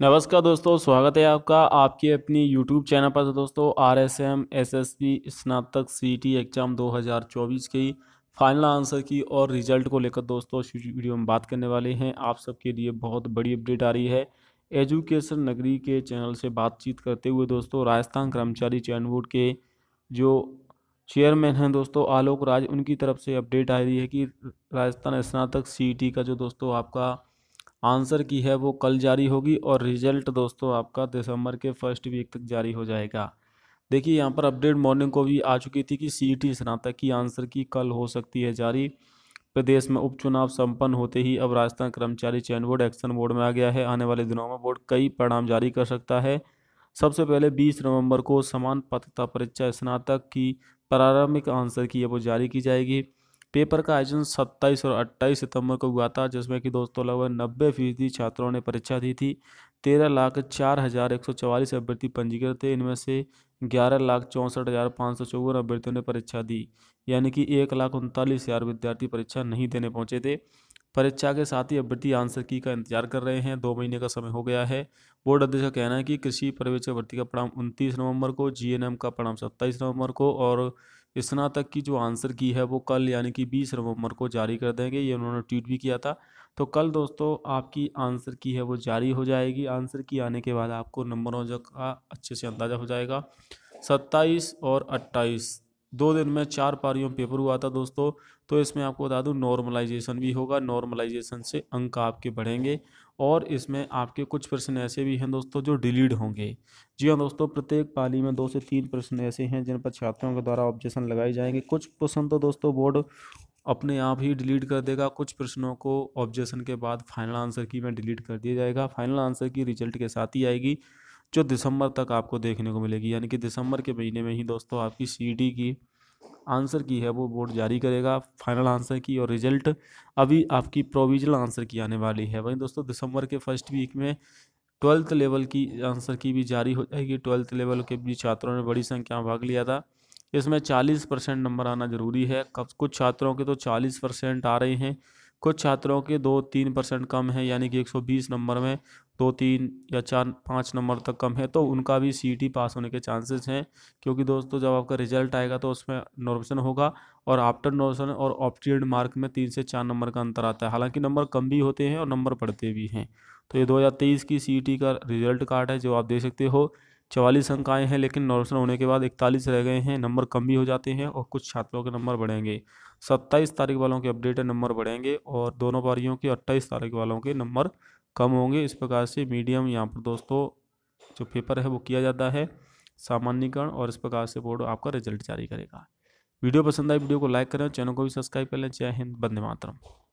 नमस्कार दोस्तों स्वागत है आपका आपके अपनी यूट्यूब चैनल पर तो दोस्तों R S M S S P स्नातक सी टी एग्ज़ाम दो हज़ार चौबीस की फाइनल आंसर की और रिजल्ट को लेकर दोस्तों वीडियो में बात करने वाले हैं आप सबके लिए बहुत बड़ी अपडेट आ रही है एजुकेशन नगरी के चैनल से बातचीत करते हुए दोस्तों राजस्थान कर्मचारी चयन बोर्ड के जो चेयरमैन हैं दोस्तों आलोक राज उनकी तरफ से अपडेट आ रही है कि राजस्थान स्नातक सी e का जो दोस्तों आपका आंसर की है वो कल जारी होगी और रिजल्ट दोस्तों आपका दिसंबर के फर्स्ट वीक तक जारी हो जाएगा देखिए यहाँ पर अपडेट मॉर्निंग को भी आ चुकी थी कि सी टी स्नातक की आंसर की कल हो सकती है जारी प्रदेश में उपचुनाव संपन्न होते ही अब राजस्थान कर्मचारी चयन बोर्ड एक्शन बोर्ड में आ गया है आने वाले दिनों में बोर्ड कई परिणाम जारी कर सकता है सबसे पहले 20 नवंबर को समान पात्रता परीक्षा स्नातक की प्रारंभिक आंसर की है वो जारी की जाएगी पेपर का आयोजन 27 और 28 सितंबर को हुआ था जिसमें कि दोस्तों लगभग नब्बे फीसदी छात्रों ने परीक्षा दी थी तेरह लाख चार हज़ार एक सौ चवालीस अभ्यर्थी पंजीकृत थे इनमें से ग्यारह लाख चौंसठ हज़ार पाँच सौ चौवन अभ्यर्थियों ने परीक्षा दी यानी कि एक लाख उनतालीस हज़ार विद्यार्थी परीक्षा नहीं देने पहुंचे थे परीक्षा के साथ ही अभ्यर्थी आंसर की का इंतजार कर रहे हैं दो महीने का समय हो गया है बोर्ड अध्यक्ष का कहना है कि कृषि पर्यवेक्षक भर्ती का परिणाम उनतीस नवंबर को जी का परिणाम सत्ताईस नवंबर को और स्नातक की जो आंसर की है वो कल यानी कि बीस नवंबर को जारी कर देंगे ये उन्होंने ट्वीट भी किया था तो कल दोस्तों आपकी आंसर की है वो जारी हो जाएगी आंसर की आने के बाद आपको नंबरों का अच्छे से अंदाज़ा हो जाएगा सत्ताईस और अट्ठाईस दो दिन में चार पारियों पेपर हुआ था दोस्तों तो इसमें आपको बता दूँ नॉर्मलाइजेशन भी होगा नॉर्मलाइजेशन से अंक आपके बढ़ेंगे और इसमें आपके कुछ प्रश्न ऐसे भी हैं दोस्तों जो डिलीट होंगे जी हाँ दोस्तों प्रत्येक पाली में दो से तीन प्रश्न ऐसे हैं जिन पर छात्रों के द्वारा ऑब्जेक्शन लगाए जाएंगे कुछ प्रश्न तो दोस्तों बोर्ड अपने आप ही डिलीट कर देगा कुछ प्रश्नों को ऑब्जेक्शन के बाद फाइनल आंसर की में डिलीट कर दिया जाएगा फाइनल आंसर की रिजल्ट के साथ ही आएगी जो दिसंबर तक आपको देखने को मिलेगी यानी कि दिसंबर के महीने में ही दोस्तों आपकी सी की आंसर की है वो बोर्ड जारी करेगा फाइनल आंसर की और रिजल्ट अभी आपकी प्रोविजनल आंसर की आने वाली है वहीं दोस्तों दिसंबर के फर्स्ट वीक में ट्वेल्थ लेवल की आंसर की भी जारी हो जाएगी ट्वेल्थ लेवल के भी छात्रों ने बड़ी संख्या में भाग लिया था इसमें चालीस परसेंट नंबर आना जरूरी है कब कुछ छात्रों के तो चालीस परसेंट आ रहे हैं कुछ छात्रों के दो तीन परसेंट कम है यानी कि 120 नंबर में दो तीन या चार पाँच नंबर तक कम है तो उनका भी सी e पास होने के चांसेस हैं क्योंकि दोस्तों जब आपका रिजल्ट आएगा तो उसमें नॉर्मेशन होगा और आफ्टर नॉर्मेशन और ऑप्टीड मार्क में तीन से चार नंबर का अंतर आता है हालांकि नंबर कम भी होते हैं और नंबर पढ़ते भी हैं तो ये दो की सी e का रिजल्ट कार्ड है जो आप देख सकते हो चवालीस अंक आए हैं लेकिन नॉर्मल होने के बाद इकतालीस रह गए हैं नंबर कम भी हो जाते हैं और कुछ छात्रों के नंबर बढ़ेंगे सत्ताईस तारीख वालों के अपडेट नंबर बढ़ेंगे और दोनों पारियों के अट्ठाईस तारीख वालों के नंबर कम होंगे इस प्रकार से मीडियम यहाँ पर दोस्तों जो पेपर है वो किया जाता है सामान्यकरण और इस प्रकार से बोर्ड आपका रिजल्ट जारी करेगा वीडियो पसंद आए वीडियो को लाइक करें चैनल को भी सब्सक्राइब कर लें जय हिंद बंदे मातरम